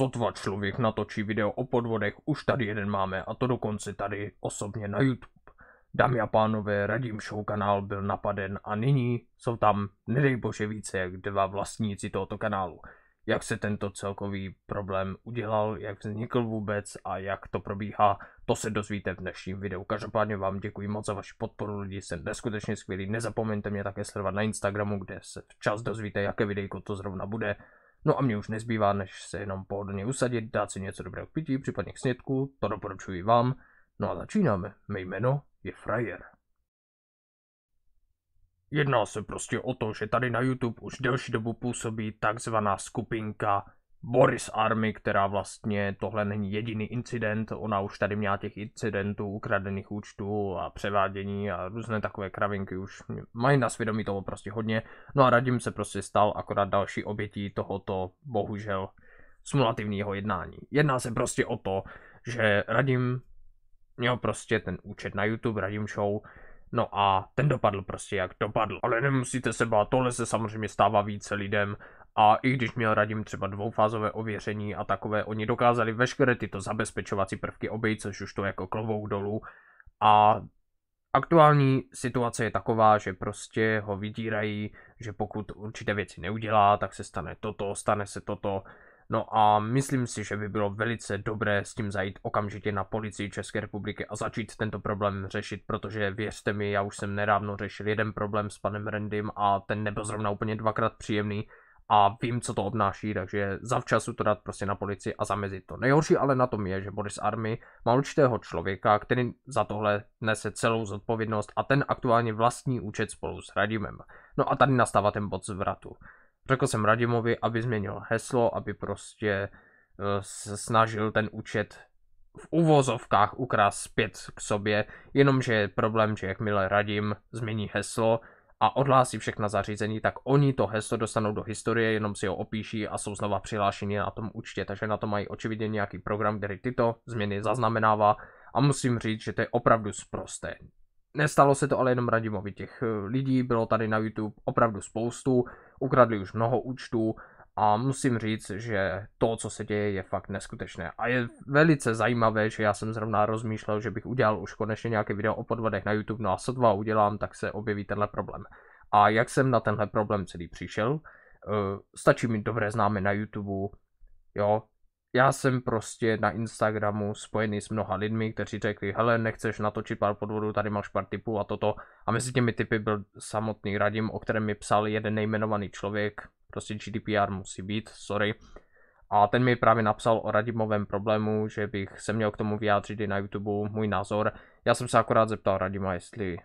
Sotva člověk natočí video o podvodech, už tady jeden máme a to dokonce tady osobně na YouTube. Dámy a pánové, Radim Show kanál byl napaden a nyní jsou tam, nedej bože, více jak dva vlastníci tohoto kanálu. Jak se tento celkový problém udělal, jak vznikl vůbec a jak to probíhá, to se dozvíte v dnešním videu. Každopádně vám děkuji moc za vaši podporu, lidi jsem neskutečně skvělý. Nezapomeňte mě také sledovat na Instagramu, kde se včas dozvíte, jaké videjko to zrovna bude. No a mě už nezbývá, než se jenom pohodlně usadit, dát si něco dobrého k pití, případně k snědku, to doporučuji vám. No a začínáme. Mé jméno je Frajer. Jedná se prostě o to, že tady na YouTube už delší dobu působí takzvaná skupinka Boris Army, která vlastně tohle není jediný incident, ona už tady měla těch incidentů, ukradených účtů a převádění a různé takové kravinky už mají na svědomí toho prostě hodně. No a Radim se prostě stal akorát další obětí tohoto bohužel simulativního jednání. Jedná se prostě o to, že Radim měl prostě ten účet na YouTube, Radim Show, No a ten dopadl prostě jak dopadl. Ale nemusíte se bát, tohle se samozřejmě stává více lidem a i když měl radím třeba dvoufázové ověření a takové, oni dokázali veškeré tyto zabezpečovací prvky obejít, což už to jako klovou dolů. A aktuální situace je taková, že prostě ho vydírají, že pokud určité věci neudělá, tak se stane toto, stane se toto. No a myslím si, že by bylo velice dobré s tím zajít okamžitě na policii České republiky a začít tento problém řešit, protože věřte mi, já už jsem nedávno řešil jeden problém s panem Rendym a ten nebyl zrovna úplně dvakrát příjemný, a vím, co to obnáší, takže zavčasu to dát prostě na policii a zamezit to. Nejhorší ale na tom je, že Boris Army má určitého člověka, který za tohle nese celou zodpovědnost a ten aktuálně vlastní účet spolu s Radimem. No a tady nastává ten bod zvratu. Řekl jsem Radimovi, aby změnil heslo, aby prostě eh, se snažil ten účet v uvozovkách ukrást zpět k sobě, jenomže je problém, že jakmile Radim změní heslo, a odhlásí všechna zařízení, tak oni to heslo dostanou do historie, jenom si ho opíší a jsou znova přihlášeni na tom účtě, takže na to mají očividně nějaký program, který tyto změny zaznamenává a musím říct, že to je opravdu sprosté. Nestalo se to ale jenom Radimovi, těch eh, lidí bylo tady na YouTube opravdu spoustu, ukradli už mnoho účtů, a musím říct, že to, co se děje, je fakt neskutečné. A je velice zajímavé, že já jsem zrovna rozmýšlel, že bych udělal už konečně nějaké video o podvodech na YouTube, no a sotva udělám, tak se objeví tenhle problém. A jak jsem na tenhle problém celý přišel? Eh, stačí mi dobré známy na YouTube, jo, já jsem prostě na Instagramu spojený s mnoha lidmi, kteří řekli, hele, nechceš natočit pár podvodů, tady máš pár tipů a toto. A mezi těmi typy byl samotný Radim, o kterém mi psal jeden nejmenovaný člověk, prostě GDPR musí být, sorry. A ten mi právě napsal o Radimovém problému, že bych se měl k tomu vyjádřit i na YouTube, můj názor. Já jsem se akorát zeptal Radima, jestli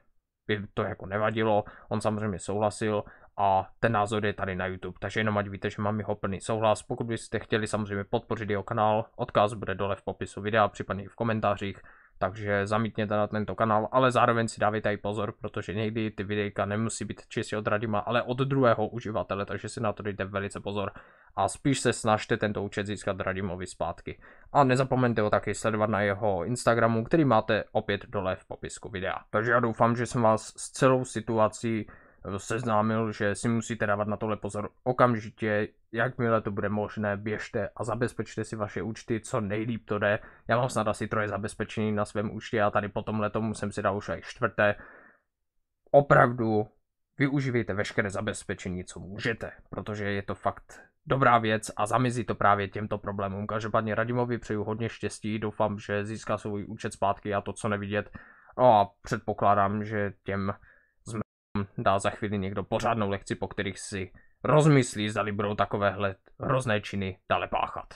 by to jako nevadilo, on samozřejmě souhlasil a ten názor je tady na YouTube, takže jenom ať víte, že mám jeho plný souhlas. Pokud byste chtěli samozřejmě podpořit jeho kanál, odkaz bude dole v popisu videa, případně i v komentářích takže zamítněte na tento kanál, ale zároveň si dávejte i pozor, protože někdy ty videjka nemusí být čistě od Radima, ale od druhého uživatele, takže si na to dejte velice pozor a spíš se snažte tento účet získat Radimovi zpátky. A nezapomeňte ho taky sledovat na jeho Instagramu, který máte opět dole v popisku videa. Takže já doufám, že jsem vás s celou situací seznámil, že si musíte dávat na tohle pozor okamžitě, jakmile to bude možné, běžte a zabezpečte si vaše účty, co nejlíp to jde. Já mám snad asi troje zabezpečení na svém účtě a tady po tomhle tomu jsem si dal už i čtvrté. Opravdu využívejte veškeré zabezpečení, co můžete, protože je to fakt dobrá věc a zamizí to právě těmto problémům. Každopádně Radimovi přeju hodně štěstí, doufám, že získá svůj účet zpátky a to, co nevidět. No a předpokládám, že těm Hm, dá za chvíli někdo pořádnou lekci, po kterých si rozmyslí, zdali budou takovéhle hrozné činy dále páchat.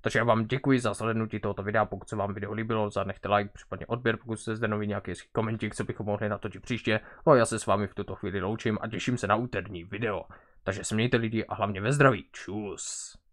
Takže já vám děkuji za slednutí tohoto videa, pokud se vám video líbilo, zanechte like, případně odběr, pokud jste zde nový nějaký komentík, co bychom mohli natočit příště. No a já se s vámi v tuto chvíli loučím a těším se na úterní video. Takže se mějte lidi a hlavně ve zdraví. Čus.